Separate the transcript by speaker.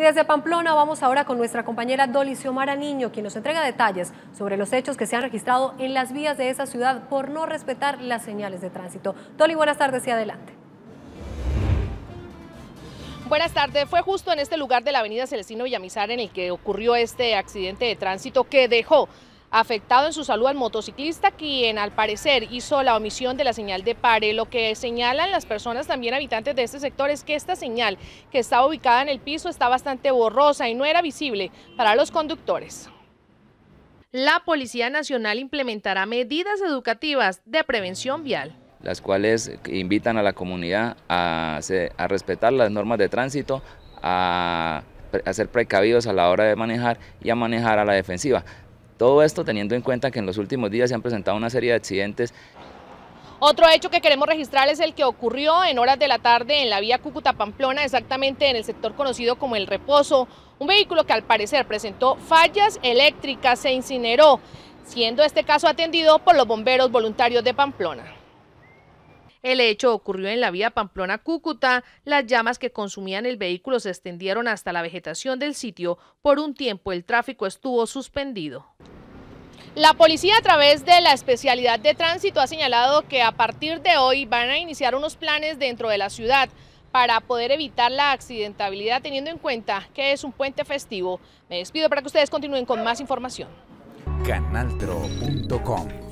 Speaker 1: Y desde Pamplona vamos ahora con nuestra compañera Dolly Xiomara Niño, quien nos entrega detalles sobre los hechos que se han registrado en las vías de esa ciudad por no respetar las señales de tránsito. Dolly, buenas tardes y adelante. Buenas tardes. Fue justo en este lugar de la avenida Celestino Villamizar en el que ocurrió este accidente de tránsito que dejó afectado en su salud al motociclista, quien al parecer hizo la omisión de la señal de pare. Lo que señalan las personas también habitantes de este sector es que esta señal que estaba ubicada en el piso está bastante borrosa y no era visible para los conductores. La Policía Nacional implementará medidas educativas de prevención vial
Speaker 2: las cuales invitan a la comunidad a, respetar las normas de tránsito, a a ser precavidos a la hora de manejar y a manejar a la defensiva. Todo esto teniendo en cuenta que en los últimos días se han presentado una serie de accidentes
Speaker 1: otro hecho que queremos registrar es el que ocurrió en horas de la tarde en la vía Cúcuta-Pamplona, exactamente en el sector conocido como El Reposo. Un vehículo que al parecer presentó fallas eléctricas se incineró, siendo este caso atendido por los bomberos voluntarios de Pamplona. El hecho ocurrió en la vía Pamplona-Cúcuta. Las llamas que consumían el vehículo se extendieron hasta la vegetación del sitio. Por un tiempo el tráfico estuvo suspendido. La policía a través de la especialidad de tránsito ha señalado que a partir de hoy van a iniciar unos planes dentro de la ciudad para poder evitar la accidentabilidad teniendo en cuenta que es un puente festivo. Me despido para que ustedes continúen con más información.
Speaker 2: Canaltro.com